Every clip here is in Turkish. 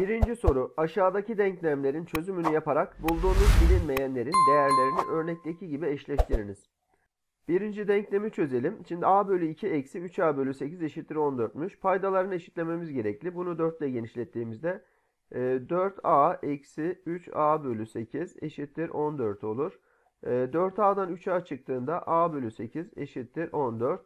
Birinci soru. Aşağıdaki denklemlerin çözümünü yaparak bulduğunuz bilinmeyenlerin değerlerini örnekteki gibi eşleştiriniz. Birinci denklemi çözelim. Şimdi a bölü 2 eksi 3a bölü 8 eşittir 14'müş. Paydalarını eşitlememiz gerekli. Bunu 4 ile genişlettiğimizde 4a e, eksi 3a bölü 8 eşittir 14 olur. 4a'dan e, 3a çıktığında a bölü 8 eşittir 14.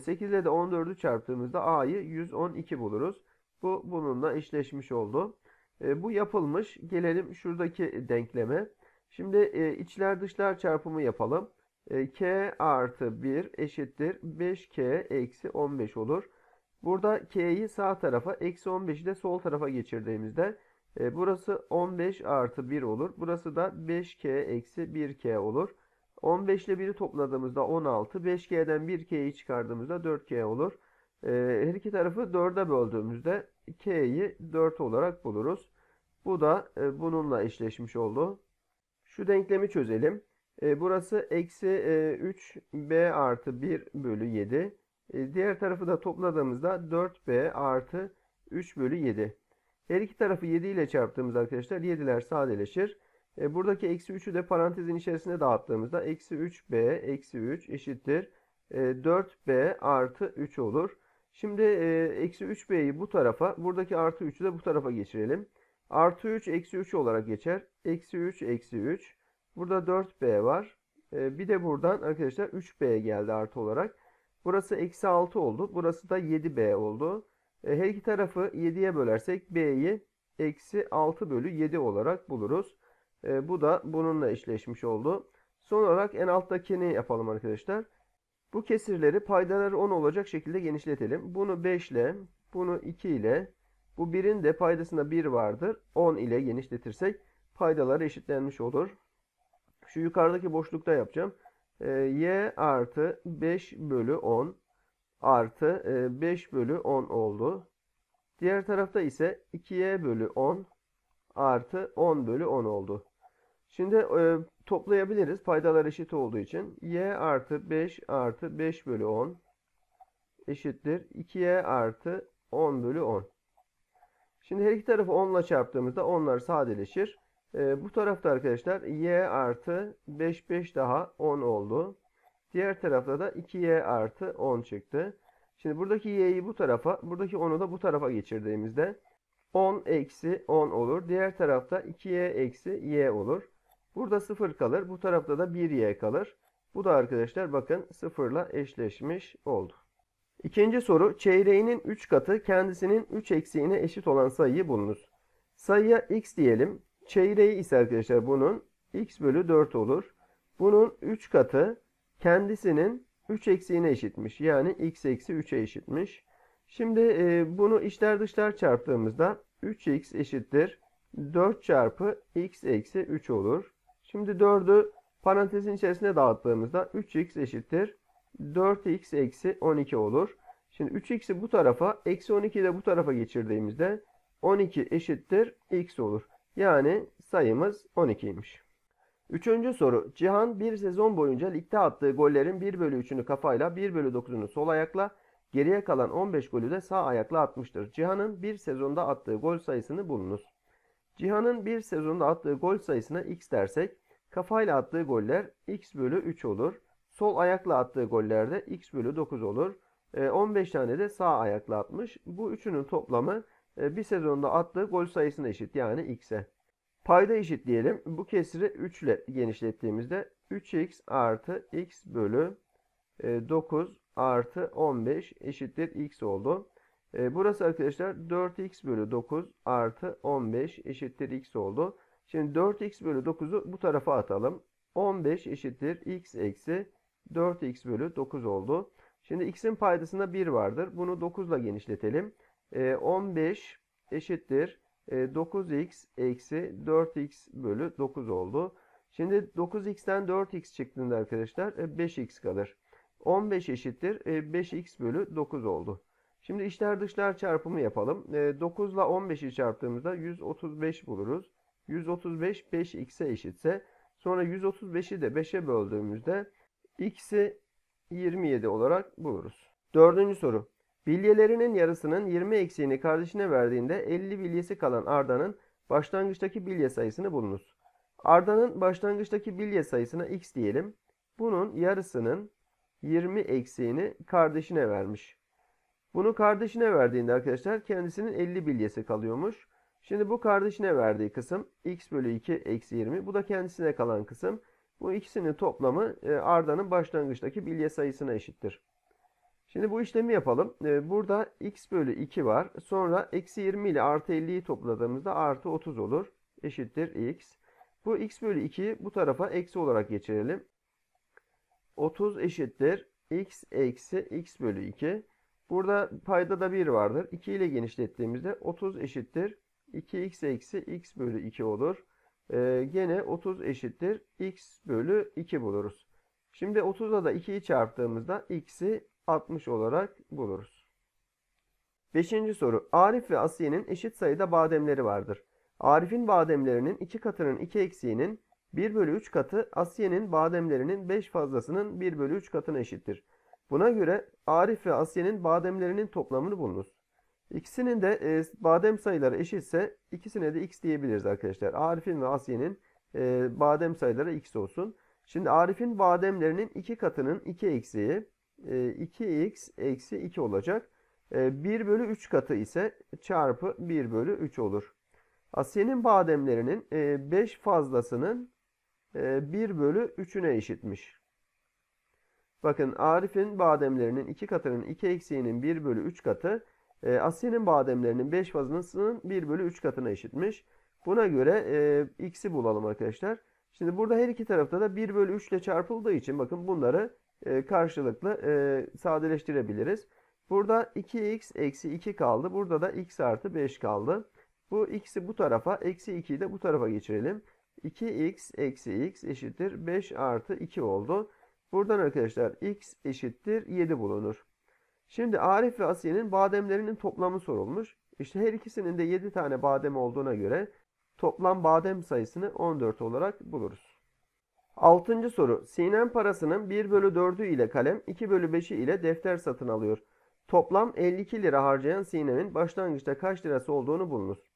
8 e, ile de 14'ü çarptığımızda a'yı 112 buluruz. Bu bununla işleşmiş oldu. E, bu yapılmış. Gelelim şuradaki denkleme. Şimdi e, içler dışlar çarpımı yapalım. E, k artı 1 eşittir 5k eksi 15 olur. Burada k'yi sağ tarafa, eksi 15'i de sol tarafa geçirdiğimizde e, burası 15 artı 1 olur. Burası da 5k eksi 1k olur. 15 ile 1'i topladığımızda 16, 5k'den 1k'yi çıkardığımızda 4k olur. Ee, her iki tarafı 4'e böldüğümüzde K'yi 4 olarak buluruz. Bu da e, bununla eşleşmiş oldu. Şu denklemi çözelim. E, burası eksi 3B e, artı 1 bölü 7. diğer tarafı da topladığımızda 4B artı 3 bölü 7. Her iki tarafı 7 ile çarptığımız arkadaşlar 7'ler sadeleşir. buradaki eksi 3'ü de parantezin içerisinde dağıttığımızda eksi 3B eksi 3 eşittir. 4B artı 3 olur. Şimdi e, eksi 3b'yi bu tarafa, buradaki artı 3'ü de bu tarafa geçirelim. Artı 3 eksi 3 olarak geçer. Eksi 3 eksi 3. Burada 4b var. E, bir de buradan arkadaşlar 3b geldi artı olarak. Burası eksi 6 oldu. Burası da 7b oldu. E, her iki tarafı 7'ye bölersek b'yi eksi 6 bölü 7 olarak buluruz. E, bu da bununla eşleşmiş oldu. Son olarak en alttakini yapalım arkadaşlar. Bu kesirleri paydaları 10 olacak şekilde genişletelim. Bunu 5 ile, bunu 2 ile, bu 1'in de paydasında 1 vardır. 10 ile genişletirsek paydaları eşitlenmiş olur. Şu yukarıdaki boşlukta yapacağım. E, y artı 5 bölü 10 artı e, 5 bölü 10 oldu. Diğer tarafta ise 2y bölü 10 artı 10 bölü 10 oldu. Şimdi e, toplayabiliriz. Paydalar eşit olduğu için. y artı 5 artı 5 bölü 10 eşittir. 2y artı 10 bölü 10. Şimdi her iki tarafı 10 ile çarptığımızda onlar sadeleşir. E, bu tarafta arkadaşlar y artı 5 5 daha 10 oldu. Diğer tarafta da 2y artı 10 çıktı. Şimdi buradaki y'yi bu tarafa, buradaki 10'u da bu tarafa geçirdiğimizde 10 eksi 10 olur. Diğer tarafta 2y eksi y olur. Burada 0 kalır. Bu tarafta da 1y kalır. Bu da arkadaşlar bakın 0 ile eşleşmiş oldu. İkinci soru çeyreğinin 3 katı kendisinin 3 eksiğine eşit olan sayıyı bulunuz. Sayıya x diyelim. Çeyreği ise arkadaşlar bunun x bölü 4 olur. Bunun 3 katı kendisinin 3 eksiğine eşitmiş. Yani x eksi 3'e eşitmiş. Şimdi e, bunu içler dışlar çarptığımızda 3x eşittir. 4 çarpı x eksi 3 olur. Şimdi 4'ü parantezin içerisine dağıttığımızda 3x eşittir 4x eksi 12 olur. Şimdi 3x'i bu tarafa, eksi 12'yi de bu tarafa geçirdiğimizde 12 eşittir x olur. Yani sayımız 12'ymiş. Üçüncü soru. Cihan bir sezon boyunca ligde attığı gollerin 1 bölü 3'ünü kafayla 1 bölü 9'unu sol ayakla geriye kalan 15 golü de sağ ayakla atmıştır. Cihan'ın bir sezonda attığı gol sayısını bulunuz. Cihan'ın bir sezonda attığı gol sayısına x dersek Kafayla attığı goller x bölü 3 olur. Sol ayakla attığı gollerde x bölü 9 olur. 15 e, tane de sağ ayakla atmış. Bu üçünün toplamı e, bir sezonda attığı gol sayısına eşit yani x'e. Payda eşit diyelim. Bu kesiri 3 ile genişlettiğimizde 3x artı x bölü 9 e, artı 15 eşittir x oldu. Burası arkadaşlar 4x bölü 9 artı 15 eşittir x oldu. Şimdi 4x bölü 9'u bu tarafa atalım. 15 eşittir x eksi 4x bölü 9 oldu. Şimdi x'in paydasında 1 vardır. Bunu 9 ile genişletelim. 15 ee, eşittir 9x e, eksi 4x bölü 9 oldu. Şimdi 9x'ten 4x çıktığında arkadaşlar 5x e, kalır. 15 eşittir 5x e, bölü 9 oldu. Şimdi içler dışlar çarpımı yapalım. 9 ile 15'i çarptığımızda 135 buluruz. 135 5x'e eşitse sonra 135'i de 5'e böldüğümüzde x'i 27 olarak buluruz. Dördüncü soru. Bilyelerinin yarısının 20 eksiğini kardeşine verdiğinde 50 bilyesi kalan Arda'nın başlangıçtaki bilye sayısını bulunuz. Arda'nın başlangıçtaki bilye sayısına x diyelim. Bunun yarısının 20 eksiğini kardeşine vermiş. Bunu kardeşine verdiğinde arkadaşlar kendisinin 50 bilyesi kalıyormuş. Şimdi bu kardeşine verdiği kısım x bölü 2 eksi 20. Bu da kendisine kalan kısım. Bu ikisinin toplamı e, Arda'nın başlangıçtaki bilye sayısına eşittir. Şimdi bu işlemi yapalım. E, burada x bölü 2 var. Sonra eksi 20 ile artı 50'yi topladığımızda artı 30 olur. Eşittir x. Bu x bölü 2'yi bu tarafa eksi olarak geçirelim. 30 eşittir x eksi x bölü 2. Burada payda da 1 vardır. 2 ile genişlettiğimizde 30 eşittir 2x eksi x bölü 2 olur. Ee, gene 30 eşittir x bölü 2 buluruz. Şimdi 30'a da 2'yi çarptığımızda x'i 60 olarak buluruz. Beşinci soru. Arif ve Asiye'nin eşit sayıda bademleri vardır. Arif'in bademlerinin 2 katının 2 eksiğinin 1 bölü 3 katı Asiye'nin bademlerinin 5 fazlasının 1 bölü 3 katına eşittir. Buna göre Arif ve Asiye'nin bademlerinin toplamını bulunuz. İkisinin de e, badem sayıları eşitse ikisine de x diyebiliriz arkadaşlar. Arif'in ve Asiye'nin e, badem sayıları x olsun. Şimdi Arif'in bademlerinin iki katının 2 eksiği e, 2x eksi 2 olacak. E, 1 bölü 3 katı ise çarpı 1 bölü 3 olur. Asiye'nin bademlerinin e, 5 fazlasının e, 1 bölü 3'üne eşitmiş. Bakın Arif'in bademlerinin 2 katının 2 eksiğinin 1 bölü 3 katı e, asinin bademlerinin 5 fazlasının 1 bölü 3 katına eşitmiş. Buna göre e, x'i bulalım arkadaşlar. Şimdi burada her iki tarafta da 1 bölü 3 ile çarpıldığı için bakın bunları e, karşılıklı e, sadeleştirebiliriz. Burada 2x eksi 2 kaldı. Burada da x artı 5 kaldı. Bu x'i bu tarafa, eksi 2'yi de bu tarafa geçirelim. 2x eksi x eşittir 5 artı 2 oldu. Buradan arkadaşlar x eşittir 7 bulunur. Şimdi Arif ve Asiye'nin bademlerinin toplamı sorulmuş. İşte her ikisinin de 7 tane badem olduğuna göre toplam badem sayısını 14 olarak buluruz. 6. soru. Sinem parasının 1 bölü 4'ü ile kalem, 2 bölü 5'i ile defter satın alıyor. Toplam 52 lira harcayan Sinem'in başlangıçta kaç lirası olduğunu bulunuz.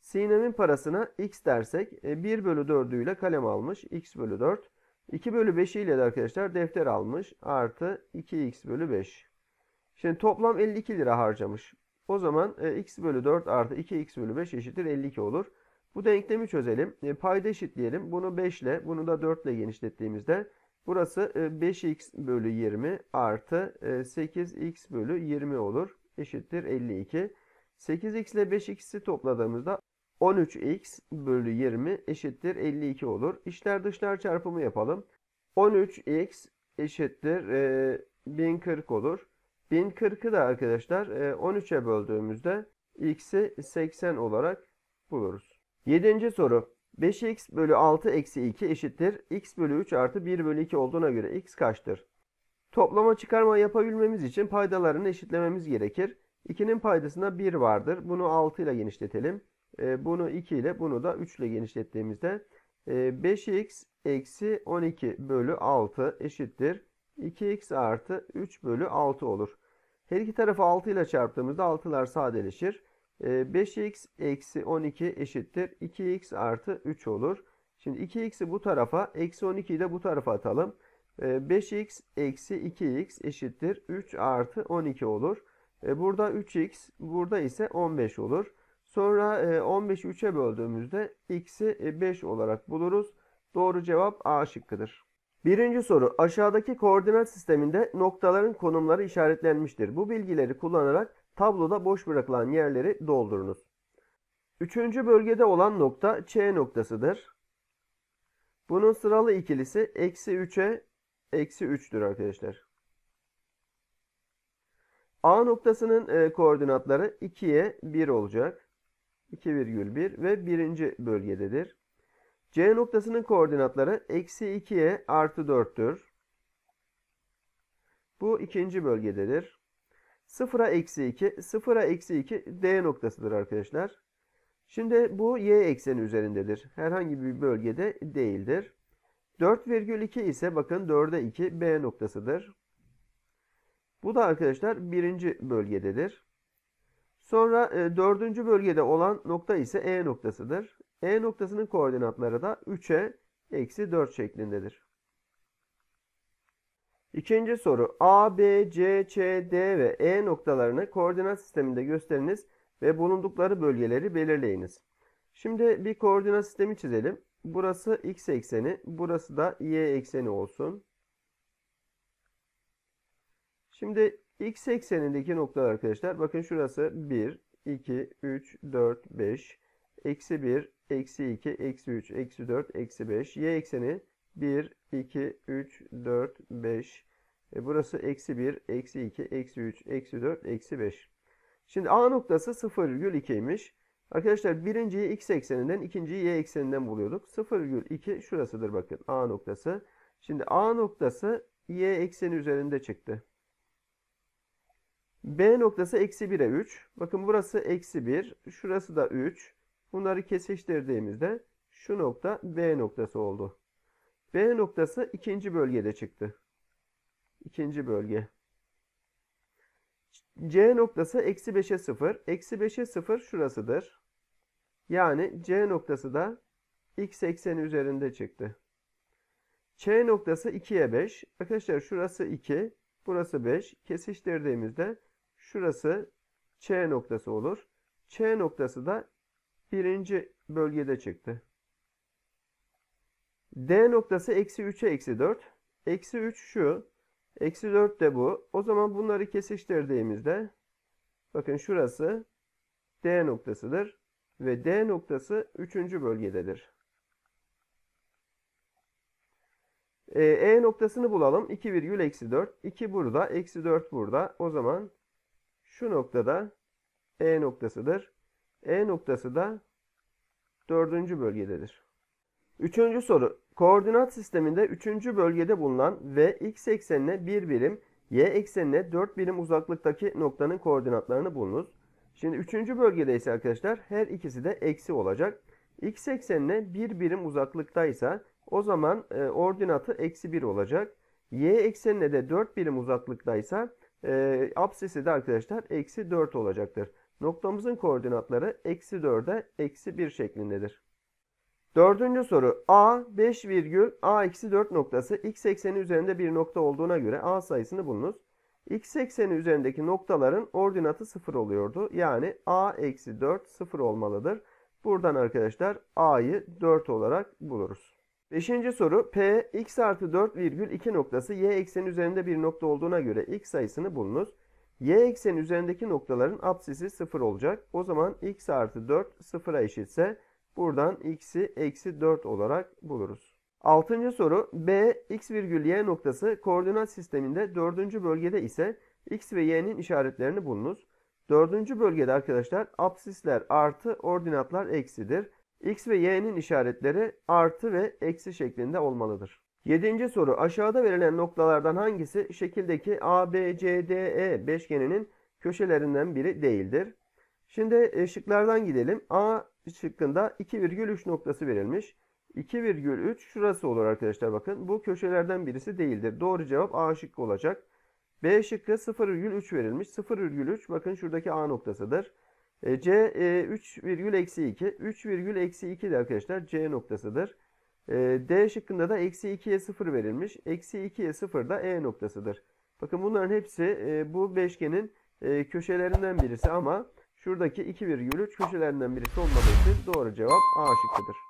Sinem'in parasına x dersek 1 e, bölü 4'ü ile kalem almış. x bölü 4. 2 bölü 5'i ile de arkadaşlar defter almış. Artı 2x bölü 5. Şimdi toplam 52 lira harcamış. O zaman e, x bölü 4 artı 2x bölü 5 eşittir 52 olur. Bu denklemi çözelim. E, payda eşitleyelim. Bunu 5 ile bunu da 4 ile genişlettiğimizde burası e, 5x bölü 20 artı e, 8x bölü 20 olur. Eşittir 52. 8x ile 5x'i topladığımızda 13x bölü 20 eşittir 52 olur. İşler dışlar çarpımı yapalım. 13x eşittir e, 1040 olur. 1040'ı da arkadaşlar 13'e böldüğümüzde x'i 80 olarak buluruz. 7. soru. 5x bölü 6 eksi 2 eşittir. x bölü 3 artı 1 bölü 2 olduğuna göre x kaçtır? Toplama çıkarma yapabilmemiz için paydalarını eşitlememiz gerekir. 2'nin paydasında 1 vardır. Bunu 6 ile genişletelim. E, bunu 2 ile bunu da 3 ile genişlettiğimizde 5x e, eksi 12 bölü 6 eşittir. 2x artı 3 bölü 6 olur. Her iki tarafı 6 ile çarptığımızda 6'lar sadeleşir. 5x ee, eksi 12 eşittir. 2x artı 3 olur. Şimdi 2x'i bu tarafa, eksi 12'yi de bu tarafa atalım. 5x ee, eksi 2x eşittir. 3 artı 12 olur. Ee, burada 3x, burada ise 15 olur. Sonra 15'i e, 3'e böldüğümüzde x'i 5 e, olarak buluruz. Doğru cevap A şıkkıdır. Birinci soru. Aşağıdaki koordinat sisteminde noktaların konumları işaretlenmiştir. Bu bilgileri kullanarak tabloda boş bırakılan yerleri doldurunuz. Üçüncü bölgede olan nokta Ç noktasıdır. Bunun sıralı ikilisi eksi 3'e eksi 3'tür arkadaşlar. A noktasının e, koordinatları 2'ye 1 olacak. 2,1 ve birinci bölgededir. C noktasının koordinatları eksi 2'ye artı 4'tür. Bu ikinci bölgededir. 0'a eksi 2, 0'a eksi 2 D noktasıdır arkadaşlar. Şimdi bu y ekseni üzerindedir. Herhangi bir bölgede değildir. 4,2 ise bakın 4'e 2 B noktasıdır. Bu da arkadaşlar birinci bölgededir. Sonra e, dördüncü bölgede olan nokta ise E noktasıdır. E noktasının koordinatları da 3'e eksi 4 şeklindedir. İkinci soru. A, B, C, Ç, D ve E noktalarını koordinat sisteminde gösteriniz ve bulundukları bölgeleri belirleyiniz. Şimdi bir koordinat sistemi çizelim. Burası x ekseni, burası da y ekseni olsun. Şimdi x eksenindeki noktalar arkadaşlar bakın şurası 1, 2, 3, 4, 5, eksi 1, eksi 2, eksi 3, eksi 4, eksi 5. Y ekseni 1, 2, 3, 4, 5. E burası eksi 1, eksi 2, eksi 3, eksi 4, eksi 5. Şimdi A noktası 0,2 imiş. Arkadaşlar birinciyi x ekseninden, ikinciyi y ekseninden buluyorduk. 0,2 şurasıdır bakın A noktası. Şimdi A noktası y ekseni üzerinde çıktı. B noktası eksi 1'e 3. Bakın burası eksi 1. Şurası da 3. Bunları kesiştirdiğimizde şu nokta B noktası oldu. B noktası ikinci bölgede çıktı. İkinci bölge. C noktası eksi 5'e 0. Eksi 5'e 0 şurasıdır. Yani C noktası da x ekseni üzerinde çıktı. Ç noktası 2'ye 5. Arkadaşlar şurası 2. Burası 5. Kesiştirdiğimizde şurası Ç noktası olur. Ç noktası da birinci bölgede çıktı. D noktası eksi 3'e eksi 4. Eksi 3 şu. Eksi 4 de bu. O zaman bunları kesiştirdiğimizde bakın şurası D noktasıdır. Ve D noktası 3. bölgededir. E, e noktasını bulalım. 2 virgül eksi 4. 2 burada. Eksi 4 burada. O zaman şu noktada E noktasıdır. E noktası da dördüncü bölgededir. Üçüncü soru. Koordinat sisteminde üçüncü bölgede bulunan ve x eksenine bir birim, y eksenine dört birim uzaklıktaki noktanın koordinatlarını bulunuz. Şimdi üçüncü bölgede ise arkadaşlar her ikisi de eksi olacak. X eksenine bir birim uzaklıktaysa o zaman e, ordinatı eksi bir olacak. Y eksenine de dört birim uzaklıktaysa e, absesi de arkadaşlar eksi dört olacaktır. Noktamızın koordinatları eksi 4'e eksi 1 şeklindedir. Dördüncü soru. A 5 virgül A eksi 4 noktası x ekseni üzerinde bir nokta olduğuna göre A sayısını bulunuz. X ekseni üzerindeki noktaların ordinatı 0 oluyordu. Yani A eksi 4 0 olmalıdır. Buradan arkadaşlar A'yı 4 olarak buluruz. Beşinci soru P x artı 4 virgül 2 noktası y ekseni üzerinde bir nokta olduğuna göre x sayısını bulunuz. Y ekseni üzerindeki noktaların apsisi 0 olacak. O zaman x artı 4 0'a eşitse buradan x'i eksi 4 olarak buluruz. Altıncı soru B x virgül y noktası koordinat sisteminde dördüncü bölgede ise x ve y'nin işaretlerini bulunuz. Dördüncü bölgede arkadaşlar apsisler artı ordinatlar eksidir. x ve y'nin işaretleri artı ve eksi şeklinde olmalıdır. Yedinci soru. Aşağıda verilen noktalardan hangisi şekildeki ABCDE beşgeninin köşelerinden biri değildir? Şimdi e, şıklardan gidelim. A şıkkında 2,3 noktası verilmiş. 2,3 şurası olur arkadaşlar bakın. Bu köşelerden birisi değildir. Doğru cevap A şıkkı olacak. B şıkkı 0,3 verilmiş. 0,3 bakın şuradaki A noktasıdır. E, C 3,-2. E, 3,-2 de arkadaşlar C noktasıdır. Ee, D şıkkında da eksi 2'ye 0 verilmiş. Eksi 2'ye 0 da E noktasıdır. Bakın bunların hepsi e, bu beşgenin e, köşelerinden birisi ama şuradaki 2,3 köşelerinden birisi olmadığı için doğru cevap A şıkkıdır.